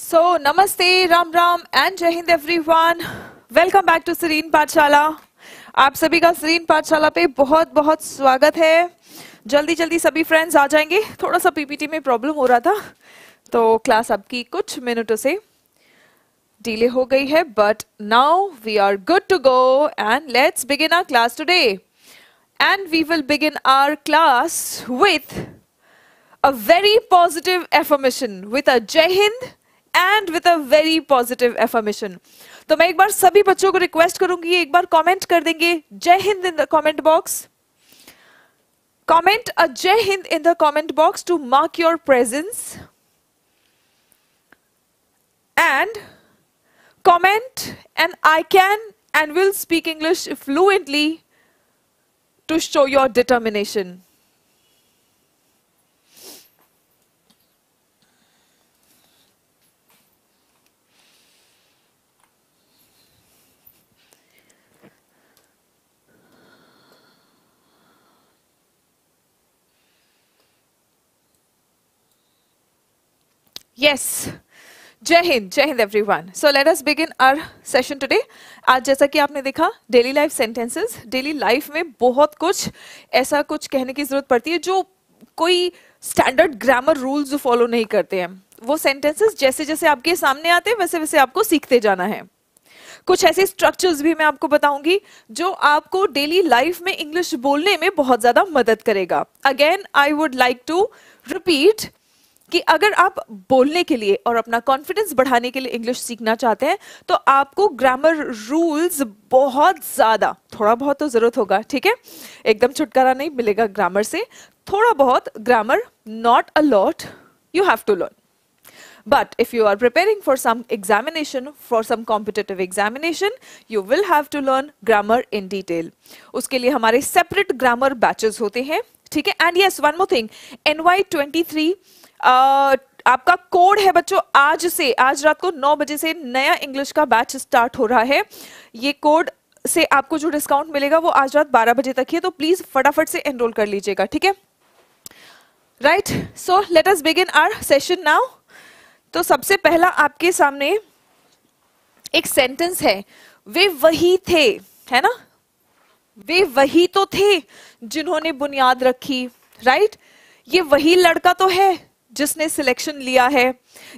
So, नमस्ते Ram Ram and Jai Hind everyone welcome back to Serene Pathshala आप सभी का सरीन पाठशाला पे बहुत बहुत स्वागत है जल्दी जल्दी सभी फ्रेंड्स आ जाएंगे थोड़ा सा पीपीटी में प्रॉब्लम हो रहा था तो क्लास अब की कुछ मिनटों से डिले हो गई है but now we are good to go and let's begin our class today and we will begin our class with a very positive affirmation with a Jai Hind and with a very positive affirmation तो मैं एक बार सभी बच्चों को request करूंगी एक बार comment कर देंगे Jai Hind in the comment box comment a Jai in the comment box to mark your presence and comment and I can and will speak English fluently to show your determination. Yes Jai Hind Jai Hind everyone so let us begin our session today आज जैसा कि आपने देखा daily life sentences daily life में बहुत कुछ ऐसा कुछ कहने की जरूरत पड़ती है जो कोई स्टैंडर्ड ग्रामर रूल्स फॉलो नहीं करते हैं वो सेंटेंसेस जैसे जैसे आपके सामने आते हैं वैसे वैसे आपको सीखते जाना है कुछ ऐसे स्ट्रक्चर्स भी मैं आपको बताऊंगी जो आपको डेली लाइफ में इंग्लिश बोलने में बहुत ज्यादा मदद करेगा again I would like to repeat कि अगर आप बोलने के लिए और अपना कॉन्फिडेंस बढ़ाने के लिए इंग्लिश सीखना चाहते हैं तो आपको ग्रामर रूल्स बहुत ज्यादा थोड़ा बहुत तो जरूरत होगा ठीक है एकदम छुटकारा नहीं मिलेगा ग्रामर से थोड़ा बहुत grammar not a lot you have to learn but if you are preparing for some examination for some competitive examination you will have to learn grammar in detail उसके लिए हमारे सेपरेट ग्रामर बैचेस होते हैं ठीक है and yes one more thing NY twenty three आपका code है बच्चों आज से आज रात को नौ बजे से नया इंग्लिश का बैच स्टार्ट हो रहा है ये कोड से आपको जो डिस्काउंट मिलेगा वो आज रात बारह बजे तक है तो प्लीज फटाफट से एनरोल कर लीजिएगा ठीक है right so let us begin our session now तो सबसे पहला आपके सामने एक सेंटेंस है वे वही थे है ना वे वही तो थे जिन्होंने बुनियाद रखी राइट right? ये वही लड़का तो है जिसने सिलेक्शन लिया है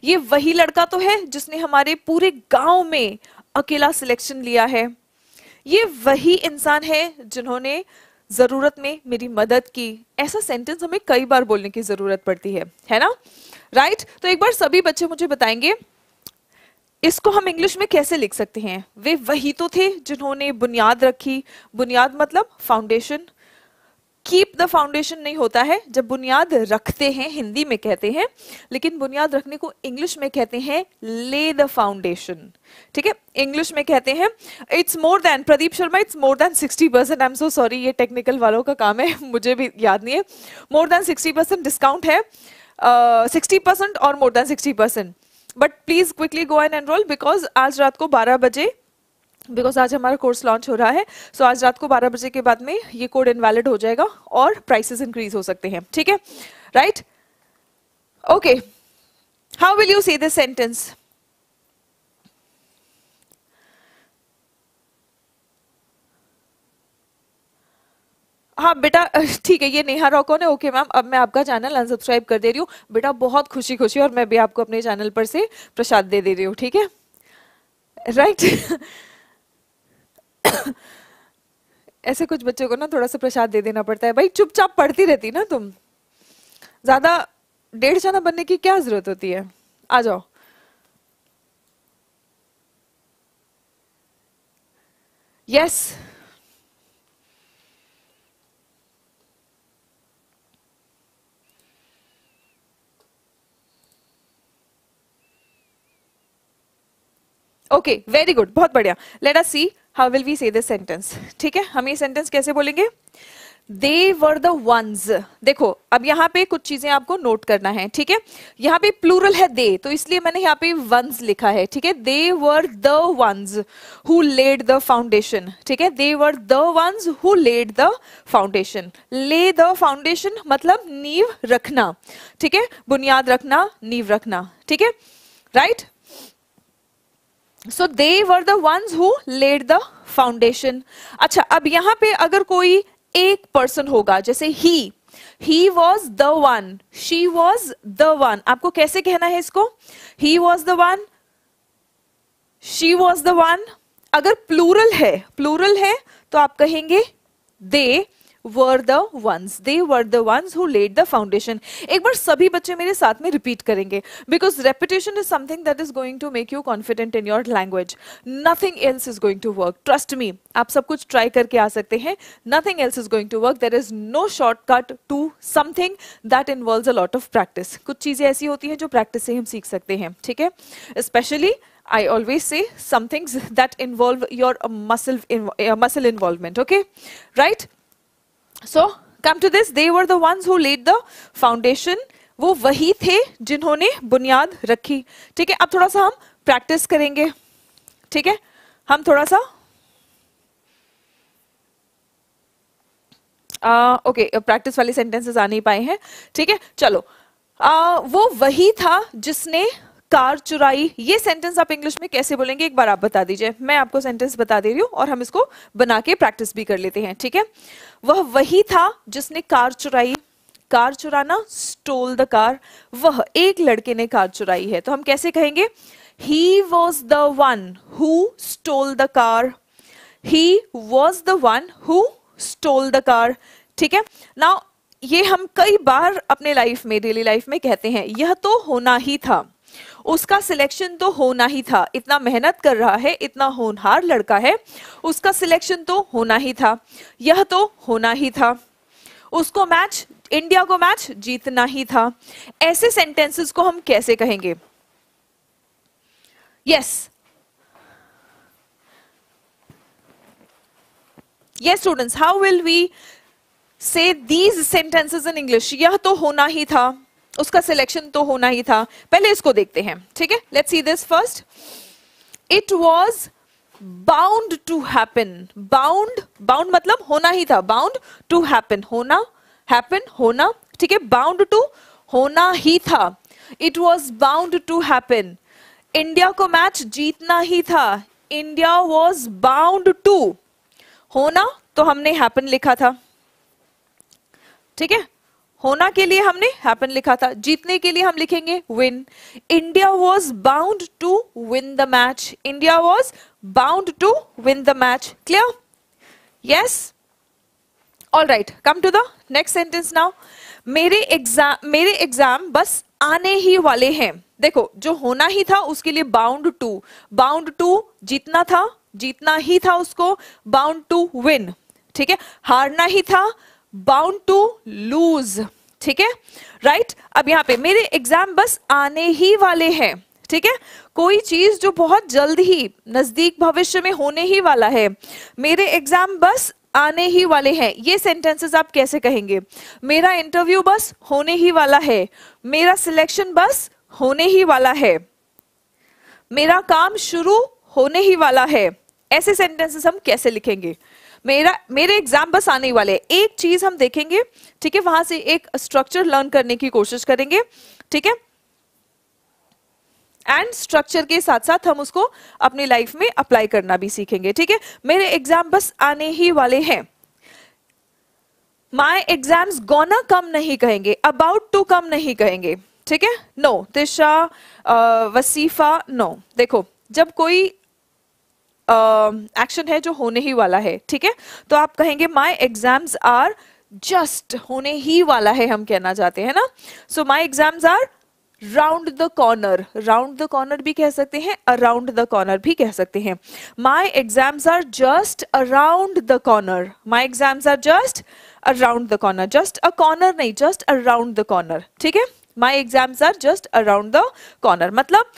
ये वही लड़का तो है जिसने हमारे पूरे गांव में अकेला सिलेक्शन लिया है ये वही इंसान है जिन्होंने जरूरत में मेरी मदद की ऐसा सेंटेंस हमें कई बार बोलने की जरूरत पड़ती है है ना राइट right? तो एक बार सभी बच्चे मुझे बताएंगे इसको हम इंग्लिश में कैसे लिख सकते हैं वे वही तो थे जिन्होंने बुनियाद रखी बुनियाद मतलब फाउंडेशन कीप द फाउंडेशन नहीं होता है जब बुनियाद रखते हैं हिंदी में कहते हैं लेकिन बुनियाद रखने को इंग्लिश में कहते हैं ले द फाउंडेशन ठीक है इंग्लिश में कहते हैं it's more than Pradeep Sharma it's more than 60 percent I am so sorry ये टेक्निकल वालों का काम है मुझे भी याद नहीं है मोर देन 60 परसेंट डिस्काउंट है सिक्सटी परसेंट और more than sixty percent but please quickly go and enrol because आज रात को बारह बजे बिकॉज आज हमारा कोर्स लॉन्च हो रहा है सो so, आज रात को 12 बजे के बाद में ये कोड इनवैलिड हो जाएगा और प्राइसेस इंक्रीज हो सकते हैं ठीक है right okay how will you see this sentence हाँ बेटा ठीक है ये नेहा रॉको ने ओके मैम अब मैं आपका चैनल अनसब्सक्राइब कर दे रही हूँ बेटा बहुत खुशी खुशी और मैं भी आपको अपने चैनल पर से प्रसाद दे दे रही हूँ ठीक है राइट ऐसे कुछ बच्चों को ना थोड़ा सा प्रसाद दे देना पड़ता है भाई चुपचाप पढ़ती रहती ना तुम ज्यादा डेढ़ जाना बनने की क्या जरूरत होती है आ जाओ यस ओके वेरी गुड बहुत बढ़िया let us see how will we say this sentence ठीक है हम ये सेंटेंस कैसे बोलेंगे दे वर द वंस देखो अब यहाँ पे कुछ चीजें आपको नोट करना है ठीक है यहाँ पे प्लूरल है दे तो इसलिए मैंने यहाँ पे वंस लिखा है ठीक है they were the ones who laid the foundation ठीक है they were the ones who laid the foundation lay the foundation मतलब नींव रखना ठीक है बुनियाद रखना नींव रखना ठीक है right right? So they were the ones who laid the foundation अच्छा अब यहां पे अगर कोई एक पर्सन होगा जैसे ही he was the one she was the one आपको कैसे कहना है इसको he was the one she was the one अगर प्लूरल है प्लूरल है तो आप कहेंगे दे were the ones. They were the ones who laid the foundation. एक बार सभी बच्चे मेरे साथ में repeat करेंगे, because repetition is something that is going to make you confident in your language. Nothing else is going to work. Trust me. आप सब कुछ try करके आ सकते हैं. Nothing else is going to work. There is no shortcut to something that involves a lot of practice. कुछ चीजें ऐसी होती हैं जो practice से हम सीख सकते हैं, ठीक है? Especially I always say some things that involve your muscle uh, muscle involvement. Okay, right? So come to this they were the ones who laid the foundation वो वही थे जिन्होंने बुनियाद रखी ठीक है अब थोड़ा सा हम प्रैक्टिस करेंगे ठीक है हम थोड़ा सा ओके प्रैक्टिस okay, वाले सेंटेंसेस आ नहीं पाए हैं ठीक है चलो uh, वो वही था जिसने कार चुराई ये सेंटेंस आप इंग्लिश में कैसे बोलेंगे एक बार आप बता दीजिए मैं आपको सेंटेंस बता दे रही हूँ और हम इसको बना के प्रैक्टिस भी कर लेते हैं ठीक है वह वही था जिसने कार चुराई कार चुराना स्टोल द कार वह एक लड़के ने कार चुराई है तो हम कैसे कहेंगे he was the one who stole the car he was the one who stole the car ठीक है ना ये हम कई बार अपने लाइफ में डेली लाइफ में कहते हैं यह तो होना ही था उसका सिलेक्शन तो होना ही था इतना मेहनत कर रहा है इतना होनहार लड़का है उसका सिलेक्शन तो होना ही था यह तो होना ही था उसको मैच इंडिया को मैच जीतना ही था ऐसे सेंटेंसेस को हम कैसे कहेंगे yes yes students how will we say these sentences in English यह तो होना ही था उसका सिलेक्शन तो होना ही था पहले इसको देखते हैं ठीक है let's see this first it was bound to happen bound bound मतलब होना ही था बाउंड टू हैपन होना हैपन होना ठीक है बाउंड टू होना ही था it was bound to happen India को मैच जीतना ही था इंडिया वॉज बाउंड टू होना तो हमने हैपन लिखा था ठीक है होना के लिए हमने हैपन लिखा था जीतने के लिए हम लिखेंगे win India was bound to win the match India was bound to win the match clear yes all right come to the next sentence now मेरे एग्जाम मेरे एग्जाम बस आने ही वाले हैं देखो जो होना ही था उसके लिए बाउंड टू बाउंड टू जीतना था जीतना ही था उसको बाउंड टू विन ठीक है हारना ही था बाउंड टू लूज ठीक है राइट अब यहाँ पे मेरे एग्जाम बस आने ही वाले हैं ठीक है कोई चीज जो बहुत जल्द ही नजदीक भविष्य में होने ही वाला है मेरे एग्जाम बस आने ही वाले हैं ये सेंटेंसेस आप कैसे कहेंगे मेरा इंटरव्यू बस होने ही वाला है मेरा सिलेक्शन बस होने ही वाला है मेरा काम शुरू होने ही वाला है ऐसे सेंटेंसेस हम कैसे लिखेंगे मेरा मेरे एग्जाम बस आने वाले हैं एक चीज हम देखेंगे ठीक है वहां से एक स्ट्रक्चर लर्न करने की कोशिश करेंगे ठीक है एंड स्ट्रक्चर के साथ साथ हम उसको अपनी लाइफ में अप्लाई करना भी सीखेंगे ठीक है मेरे एग्जाम बस आने ही वाले हैं माई एग्जाम गोना कम नहीं कहेंगे अबाउट टू कम नहीं कहेंगे ठीक है नो तिशा वसीफा नो देखो जब कोई एक्शन uh, है जो होने ही वाला है ठीक है तो आप कहेंगे माई एग्जाम्स आर जस्ट होने ही वाला है हम कहना चाहते हैं ना so my exams are round the corner round the corner भी कह सकते हैं अराउंड द कॉर्नर भी कह सकते हैं my exams are just around the corner my exams are just around the corner just a corner नहीं जस्ट अराउंड द कॉर्नर ठीक है my exams are just around the corner मतलब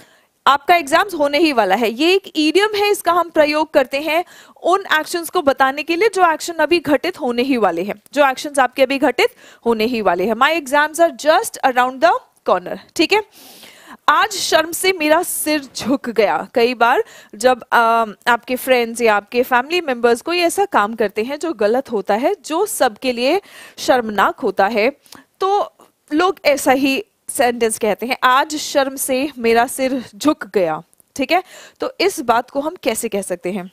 आपका exams होने ही वाला है ये एक ईडियम है इसका हम प्रयोग करते हैं उन एक्शंस को बताने के लिए जो एक्शन अभी घटित होने ही वाले हैं जो एक्शंस आपके अभी घटित होने ही वाले हैं my exams are just around the corner ठीक है आज शर्म से मेरा सिर झुक गया कई बार जब आ, आपके फ्रेंड्स या आपके फैमिली मेंबर्स कोई ऐसा काम करते हैं जो गलत होता है जो सबके लिए शर्मनाक होता है तो लोग ऐसा ही सेंटेंस कहते हैं आज शर्म से मेरा सिर झुक गया ठीक है तो इस बात को हम कैसे कह सकते हैं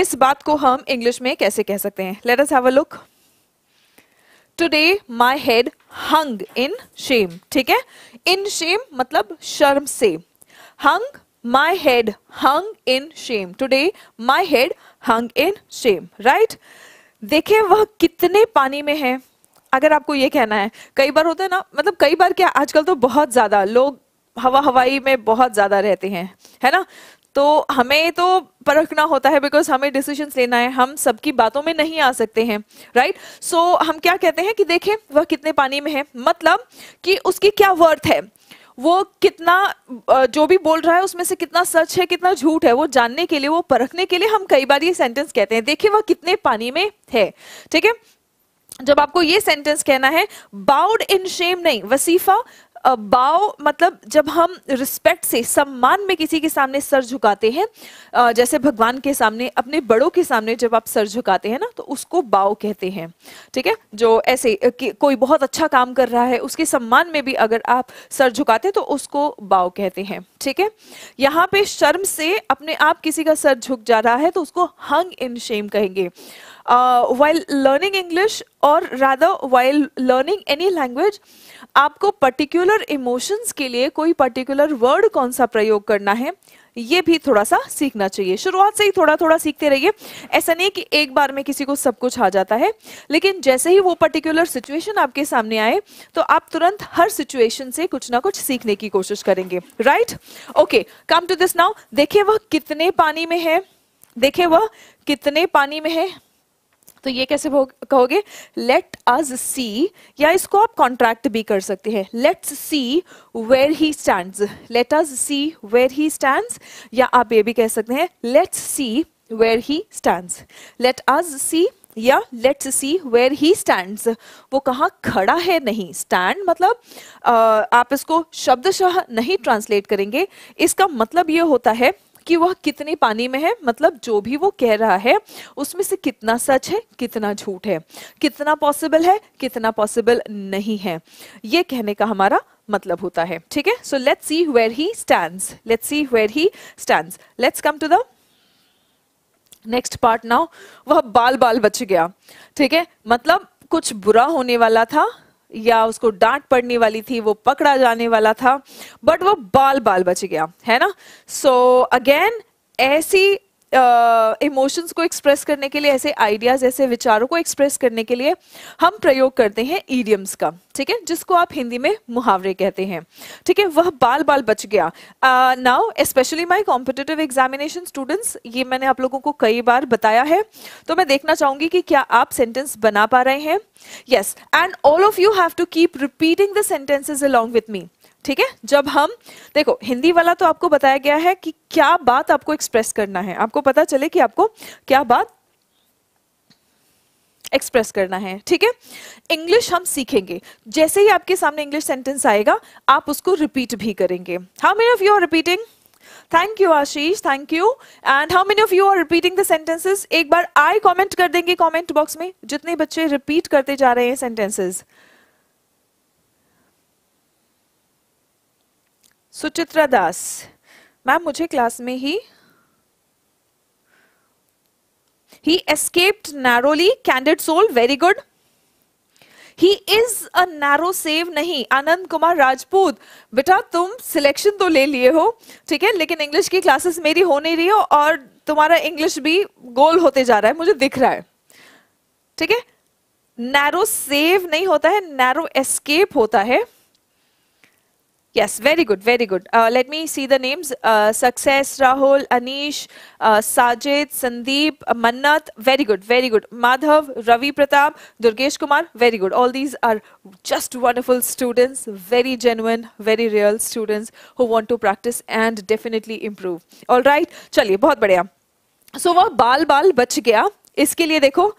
इस बात को हम इंग्लिश में कैसे कह सकते हैं let us have a look today my head hung in shame ठीक है इन शेम मतलब शर्म से hung my head hung in shame today my head hung in shame right देखिए वह कितने पानी में है अगर आपको ये कहना है कई बार होता है ना मतलब कई बार क्या आजकल तो बहुत ज्यादा लोग हवा हवाई में बहुत ज्यादा रहते हैं है ना तो हमें तो परखना होता है बिकॉज हमें डिसीजन लेना है हम सबकी बातों में नहीं आ सकते हैं राइट right? सो so, हम क्या कहते हैं कि देखें वह कितने पानी में है मतलब कि उसकी क्या वर्थ है वो कितना जो भी बोल रहा है उसमें से कितना सच है कितना झूठ है वो जानने के लिए वो परखने के लिए हम कई बार ये सेंटेंस कहते हैं देखिए वह कितने पानी में है ठीक है जब आपको ये सेंटेंस कहना है बाउड इन शेम नहीं वसीफा बाव मतलब जब हम रिस्पेक्ट से सम्मान में किसी के सामने सर झुकाते हैं जैसे भगवान के सामने अपने बड़ों के सामने जब आप सर झुकाते हैं ना तो उसको बाव कहते हैं ठीक है जो ऐसे कोई बहुत अच्छा काम कर रहा है उसके सम्मान में भी अगर आप सर झुकाते हैं तो उसको बाव कहते हैं ठीक है यहाँ पे शर्म से अपने आप किसी का सर झुक जा रहा है तो उसको हंग इन शेम कहेंगे वाइल लर्निंग इंग्लिश और Radha while learning any language आपको पर्टिकुलर इमोशंस के लिए कोई पर्टिकुलर वर्ड कौन सा प्रयोग करना है ये भी थोड़ा सा सीखना चाहिए शुरुआत से ही थोड़ा थोड़ा सीखते रहिए ऐसा नहीं कि एक बार में किसी को सब कुछ आ जाता है लेकिन जैसे ही वो पर्टिकुलर सिचुएशन आपके सामने आए तो आप तुरंत हर सिचुएशन से कुछ ना कुछ सीखने की कोशिश करेंगे right okay come to this now देखिए वह कितने पानी में है देखिए वह कितने पानी में है तो ये कैसे कहोगे लेट अस सी या इसको आप कॉन्ट्रैक्ट भी कर सकते हैं let's see where he stand let us see where he stand या आप ये भी कह सकते हैं let's see where he stand let us see या let's see where he stand वो कहाँ खड़ा है नहीं स्टैंड मतलब आ, आप इसको शब्दशाह नहीं ट्रांसलेट करेंगे इसका मतलब ये होता है कि वह कितने पानी में है मतलब जो भी वो कह रहा है उसमें से कितना सच है कितना झूठ है कितना पॉसिबल है कितना पॉसिबल नहीं है ये कहने का हमारा मतलब होता है ठीक है so let's see where he stand let's see where he stand let's come to the next part now वह बाल बाल बच गया ठीक है मतलब कुछ बुरा होने वाला था या उसको डांट पड़ने वाली थी वो पकड़ा जाने वाला था बट वो बाल बाल बच गया है ना सो so, अगेन ऐसी इमोशंस uh, को एक्सप्रेस करने के लिए ऐसे आइडियाज ऐसे विचारों को एक्सप्रेस करने के लिए हम प्रयोग करते हैं ईडियम्स का ठीक है जिसको आप हिंदी में मुहावरे कहते हैं ठीक है वह बाल बाल बच गया now specially my competitive examination students ये मैंने आप लोगों को कई बार बताया है तो मैं देखना चाहूंगी कि क्या आप सेंटेंस बना पा रहे हैं yes and all of you have to keep repeating the sentences along with me ठीक है जब हम देखो हिंदी वाला तो आपको बताया गया है कि क्या बात आपको एक्सप्रेस करना है आपको पता चले कि आपको क्या बात एक्सप्रेस करना है ठीक है इंग्लिश हम सीखेंगे जैसे ही आपके सामने इंग्लिश सेंटेंस आएगा आप उसको रिपीट भी करेंगे how many of you are repeating thank you Ashish thank you and how many of you are repeating the sentences एक बार आई कमेंट कर देंगे कमेंट बॉक्स में जितने बच्चे रिपीट करते जा रहे हैं सेंटेंसेस सुचित्रा दास मैम मुझे क्लास में ही He escaped narrowly, candid soul, very good. He is a narrow save, नहीं आनंद कुमार राजपूत बेटा तुम सिलेक्शन तो ले लिए हो ठीक है लेकिन इंग्लिश की क्लासेस मेरी हो नहीं रही हो और तुम्हारा इंग्लिश भी गोल होते जा रहा है मुझे दिख रहा है ठीक है नैरो सेव नहीं होता है नैरो एस्केप होता है Yes, very good, very good. Uh, let me see the names. Uh, Success, Rahul, Anish, uh, Sajid, Sandeep, Mannat. Very good, very good. Madhav, Ravi Pratap, Durgesh Kumar. Very good. All these are just wonderful students, very genuine, very real students who want to practice and definitely improve. All right, chaliye bahut badhiya So वह bal bal bach gaya iske liye dekho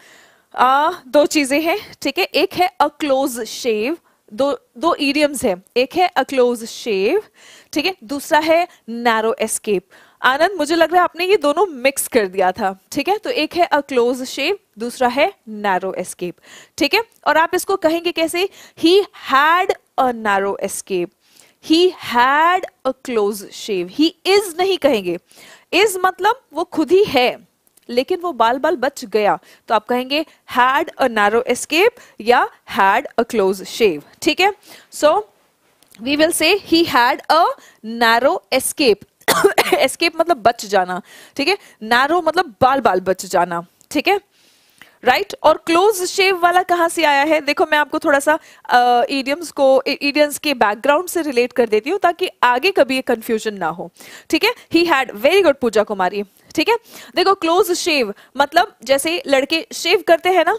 uh, do cheeze hain theek hai ek hai a close shave दो दो idioms हैं एक है अ close shave ठीक है दूसरा है नैरो एस्केप आनंद मुझे लग रहा है आपने ये दोनों मिक्स कर दिया था ठीक है तो एक है अ क्लोज शेव दूसरा है नैरो एस्केप ठीक है और आप इसको कहेंगे कैसे he had a narrow escape he had a close shave he is नहीं कहेंगे इज मतलब वो खुद ही है लेकिन वो बाल बाल बच गया तो आप कहेंगे हैड अ नैरो एस्केप या हैड अ क्लोज शेव ठीक है so we will say he had a narrow escape escape मतलब बच जाना ठीक है नैरो मतलब बाल बाल बच जाना ठीक है राइट right? और क्लोज शेव वाला कहाँ से आया है देखो मैं आपको थोड़ा सा ईडियम्स uh, को ईडियम्स के बैकग्राउंड से रिलेट कर देती हूँ ताकि आगे कभी ये कंफ्यूजन ना हो ठीक है he had very good Pooja Kumari ठीक है देखो क्लोज शेव मतलब जैसे लड़के शेव करते हैं ना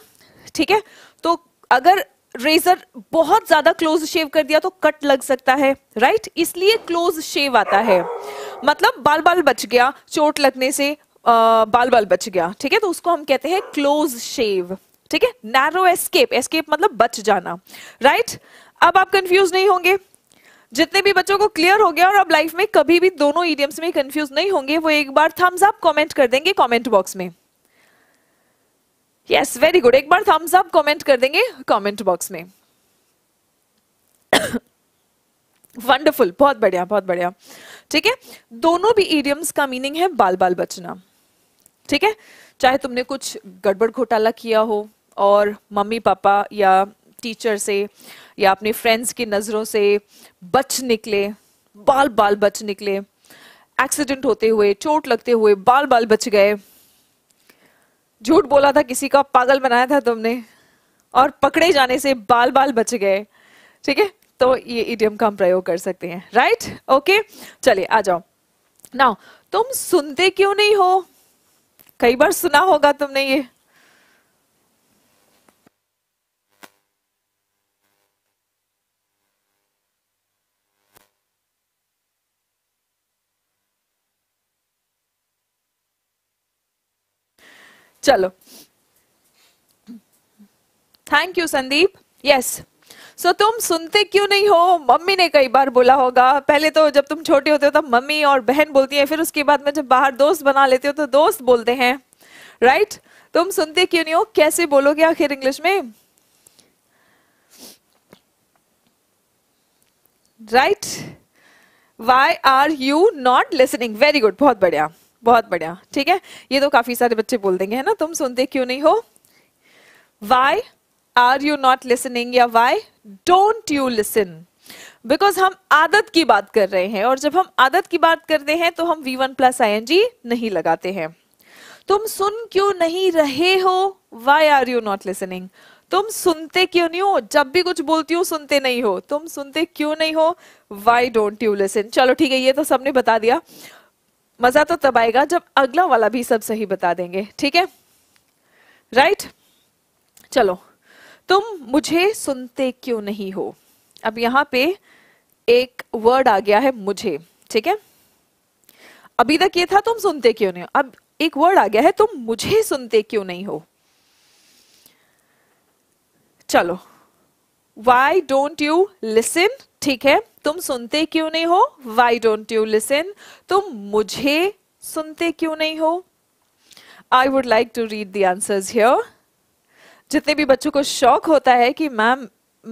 ठीक है तो अगर रेजर बहुत ज्यादा क्लोज शेव कर दिया तो कट लग सकता है राइट इसलिए क्लोज शेव आता है मतलब बाल बाल बच गया चोट लगने से आ, बाल बाल बच गया ठीक है तो उसको हम कहते हैं क्लोज शेव ठीक है नैरो एस्केप एस्केप मतलब बच जाना राइट अब आप कंफ्यूज नहीं होंगे जितने भी बच्चों को क्लियर हो गया और अब लाइफ में कभी भी दोनों ईडियम्स में कंफ्यूज नहीं होंगे वो एक बार थम्स अप कमेंट कर देंगे कमेंट बॉक्स में यस वेरी गुड एक बार थम्स अप कमेंट कर देंगे कमेंट बॉक्स में वंडरफुल बहुत बढ़िया बहुत बढ़िया ठीक है दोनों भी ईडियम्स का मीनिंग है बाल बाल बचना ठीक है चाहे तुमने कुछ गड़बड़ घोटाला किया हो और मम्मी पापा या टीचर से या अपने फ्रेंड्स की नज़रों से बच निकले बाल बाल बच निकले एक्सीडेंट होते हुए चोट लगते हुए बाल बाल बच गए झूठ बोला था किसी का पागल बनाया था तुमने और पकड़े जाने से बाल बाल बच गए ठीक है तो ये इडियम का हम प्रयोग कर सकते हैं राइट ओके चलिए आ जाओ ना तुम सुनते क्यों नहीं हो कई बार सुना होगा तुमने ये चलो thank you Sandeep yes so तुम सुनते क्यों नहीं हो मम्मी ने कई बार बोला होगा पहले तो जब तुम छोटे होते हो तब मम्मी और बहन बोलती है फिर उसके बाद में जब बाहर दोस्त बना लेते हो तो दोस्त बोलते हैं राइट right? तुम सुनते क्यों नहीं हो कैसे बोलोगे आखिर इंग्लिश में right why are you not listening very good बहुत बढ़िया बहुत बढ़िया ठीक है ये तो काफी सारे बच्चे बोल देंगे है ना तुम सुनते क्यों नहीं हो why are you not listening या why don't you listen because हम आदत की बात कर रहे हैं और जब हम आदत की बात करते हैं तो हम V one plus I N G नहीं लगाते हैं तुम सुन क्यों नहीं रहे हो why are you not listening तुम सुनते क्यों नहीं हो जब भी कुछ बोलती हूँ सुनते नहीं हो तुम सुनते क्यों नहीं हो वाई डोंट यू लिसन चलो ठीक है ये तो सबने बता दिया मजा तो तब आएगा जब अगला वाला भी सब सही बता देंगे ठीक है राइट चलो तुम मुझे सुनते क्यों नहीं हो अब यहां पे एक वर्ड आ गया है मुझे ठीक है अभी तक ये था तुम सुनते क्यों नहीं हो अब एक वर्ड आ गया है तुम मुझे सुनते क्यों नहीं हो चलो वाई डोंट यू लिसन ठीक है तुम सुनते क्यों नहीं हो वाई डोंट यू लिसन तुम मुझे सुनते क्यों नहीं हो I would like to read the answers here जितने भी बच्चों को शौक होता है कि मैम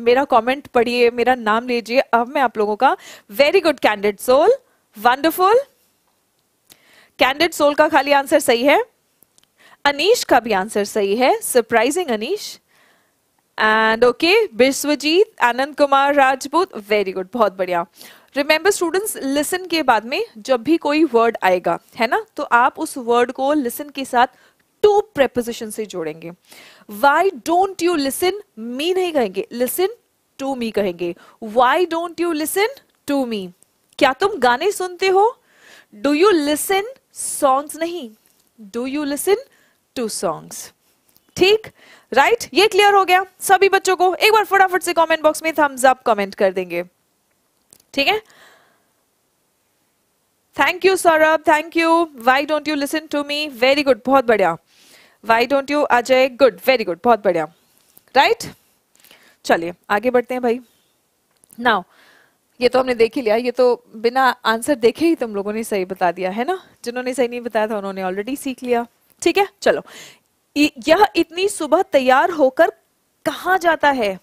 मेरा कमेंट पढ़िए मेरा नाम लीजिए अब मैं आप लोगों का very good candid soul wonderful candid soul का खाली आंसर सही है अनीश का भी आंसर सही है surprising Anish and okay Vishwajeet Anand Kumar Rajput very good बहुत बढ़िया रिमेंबर स्टूडेंट्स लिसन के बाद में जब भी कोई वर्ड आएगा है ना तो आप उस वर्ड को लिसन के साथ टू प्रेपोजिशन से जोड़ेंगे why don't you listen me नहीं कहेंगे लिसन टू मी कहेंगे why don't you listen to me क्या तुम गाने सुनते हो डू यू लिसन सॉन्ग्स नहीं do you listen to songs ठीक राइट right? ये क्लियर हो गया सभी बच्चों को एक बार फटाफट से कमेंट बॉक्स में थम्स अप कमेंट कर देंगे ठीक है thank you Saurabh thank you why don't you listen to me very good बहुत बढ़िया why don't you Ajay good very good बहुत बढ़िया राइट right? चलिए आगे बढ़ते हैं भाई नाउ ये तो हमने देख ही लिया ये तो बिना आंसर देखे ही तुम लोगों ने सही बता दिया है ना जिन्होंने सही नहीं बताया था उन्होंने ऑलरेडी सीख लिया ठीक है चलो यह इतनी सुबह तैयार होकर कहा जाता है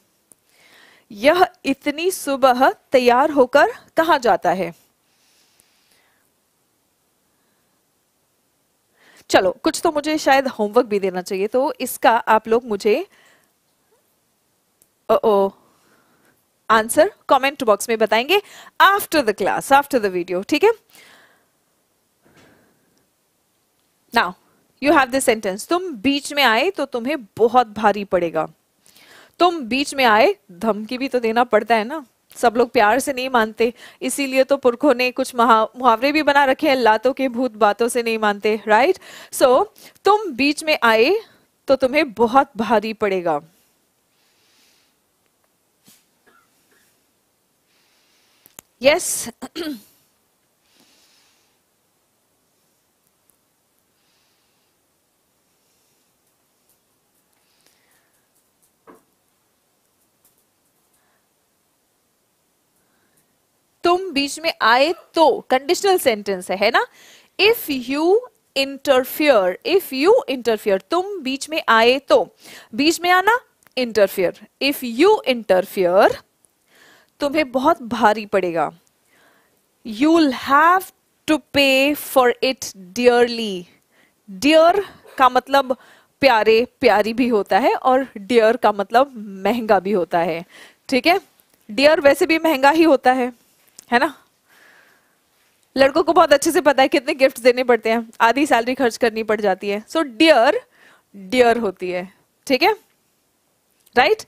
यह इतनी सुबह तैयार होकर कहा जाता है चलो कुछ तो मुझे शायद होमवर्क भी देना चाहिए तो इसका आप लोग मुझे ओ आंसर कमेंट बॉक्स में बताएंगे after the class after the video ठीक है now you have this sentence तुम बीच में आए तो तुम्हें बहुत भारी पड़ेगा तुम बीच में आए धमकी भी तो देना पड़ता है ना सब लोग प्यार से नहीं मानते इसीलिए तो पुरखों ने कुछ महा मुहावरे भी बना रखे हैं लातों के भूत बातों से नहीं मानते राइट सो so, तुम बीच में आए तो तुम्हें बहुत भारी पड़ेगा यस yes. तुम बीच में आए तो कंडीशनल सेंटेंस है, है ना if you interfere if you interfere तुम बीच में आए तो बीच में आना इंटरफियर इफ यू इंटरफियर तुम्हें बहुत भारी पड़ेगा you'll have to pay for it dearly dear का मतलब प्यारे प्यारी भी होता है और डियर का मतलब महंगा भी होता है ठीक है डियर वैसे भी महंगा ही होता है है ना लड़कों को बहुत अच्छे से पता है कितने गिफ्ट देने पड़ते हैं आधी सैलरी खर्च करनी पड़ जाती है सो डियर डियर होती है ठीक है राइट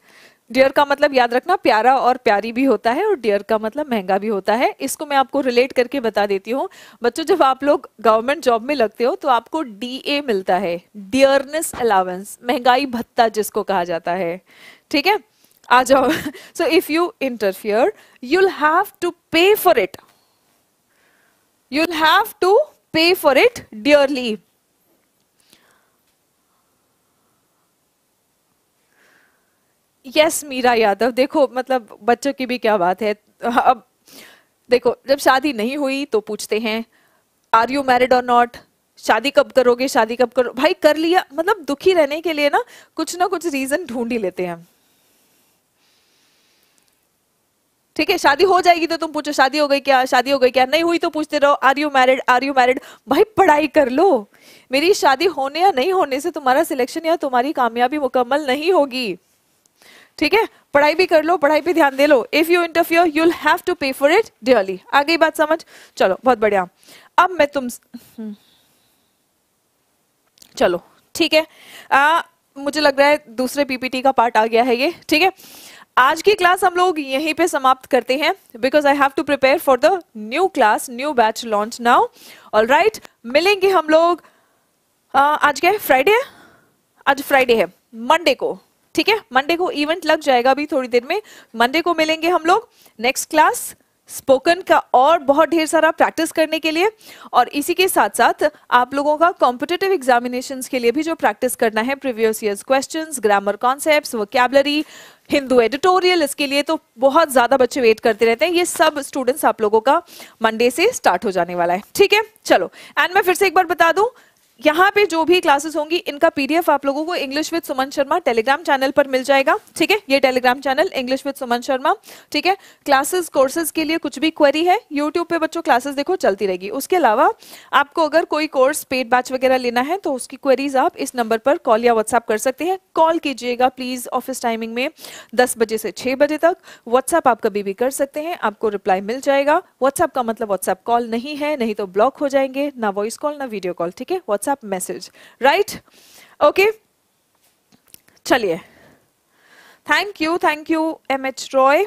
डियर का मतलब याद रखना प्यारा और प्यारी भी होता है और डियर का मतलब महंगा भी होता है इसको मैं आपको रिलेट करके बता देती हूँ बच्चों जब आप लोग गवर्नमेंट जॉब में लगते हो तो आपको डी ए मिलता है डियरनेस अलावेंस महंगाई भत्ता जिसको कहा जाता है ठीक है आ जाओ so if you interfere you'll have to pay for it you'll have to pay for it dearly yes Meera Yadav देखो मतलब बच्चों की भी क्या बात है अब देखो जब शादी नहीं हुई तो पूछते हैं are you married or not शादी कब करोगे शादी कब करो भाई कर लिया मतलब दुखी रहने के लिए ना कुछ ना कुछ रीजन ढूंढ ही लेते हैं ठीक है शादी हो जाएगी तो तुम पूछो शादी हो गई क्या शादी हो गई क्या नहीं हुई तो पूछते रहो are you married are you married भाई पढ़ाई कर लो मेरी शादी होने या नहीं होने से तुम्हारा सिलेक्शन या तुम्हारी कामयाबी मुकम्मल नहीं होगी ठीक है पढ़ाई भी कर लो पढ़ाई पे ध्यान दे लो if you interfere you'll have to pay for it dearly आ गई बात समझ चलो बहुत बढ़िया अब मैं तुम हम्म। चलो ठीक है आ, मुझे लग रहा है दूसरे पीपीटी का पार्ट आ गया है ये ठीक है आज की क्लास हम लोग यहीं पे समाप्त करते हैं because I have to prepare for the new class new batch launch now all right मिलेंगे हम लोग आ, आज क्या है फ्राइडे है आज फ्राइडे है मंडे को ठीक है मंडे को इवेंट लग जाएगा अभी थोड़ी देर में मंडे को मिलेंगे हम लोग नेक्स्ट क्लास स्पोकन का और बहुत ढेर सारा प्रैक्टिस करने के लिए और इसी के साथ साथ आप लोगों का कॉम्पिटेटिव एग्जामिनेशन के लिए भी जो प्रैक्टिस करना है previous year question grammar concept vocabulary Hindu editorial इसके लिए तो बहुत ज्यादा बच्चे वेट करते रहते हैं ये सब स्टूडेंट्स आप लोगों का मंडे से स्टार्ट हो जाने वाला है ठीक है चलो एंड मैं फिर से एक बार बता दूं यहाँ पे जो भी क्लासेस होंगी इनका पीडीएफ आप लोगों को English with Suman Sharma Telegram channel पर मिल जाएगा ठीक है ये Telegram channel English with Suman Sharma ठीक है क्लासेस कोर्सेज के लिए कुछ भी क्वेरी है यूट्यूब पे बच्चों क्लासेस देखो चलती रहेगी उसके अलावा आपको अगर कोई कोर्स पेड बैच वगैरह लेना है तो उसकी क्वेरीज आप इस नंबर पर कॉल या व्हाट्सअप कर सकते हैं कॉल कीजिएगा प्लीज ऑफिस टाइमिंग में दस बजे से छह बजे तक व्हाट्सअप आप कभी भी कर सकते हैं आपको रिप्लाई मिल जाएगा व्हाट्सअप का मतलब व्हाट्सअप कॉल नहीं है नहीं तो ब्लॉक हो जाएंगे ना वॉइस कॉल ना वीडियो कॉल ठीक है WhatsApp WhatsApp message right okay चलिए thank you thank you M H Roy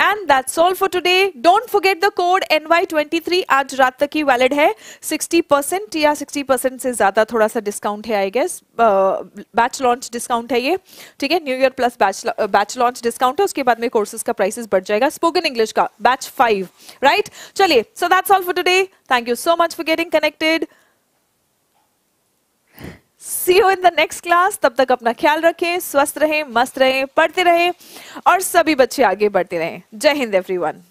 and that's all for today don't forget the code N Y twenty three आज रात तक ही वैलिड है सिक्सटी परसेंट या सिक्सटी परसेंट से ज़्यादा थोड़ा सा डिस्काउंट है I guess batch launch discount है ये ठीक है new year plus batch batch launch discount है उसके बाद में कोर्सेज का प्राइसेस बढ़ जाएगा स्पोकन इंग्लिश का बैच फाइव राइट चलिए so that's all for today thank you so much for getting connected see you in the next class तब तक अपना ख्याल रखें स्वस्थ रहें मस्त रहें पढ़ते रहें और सभी बच्चे आगे बढ़ते रहें जय हिंद एवरीवन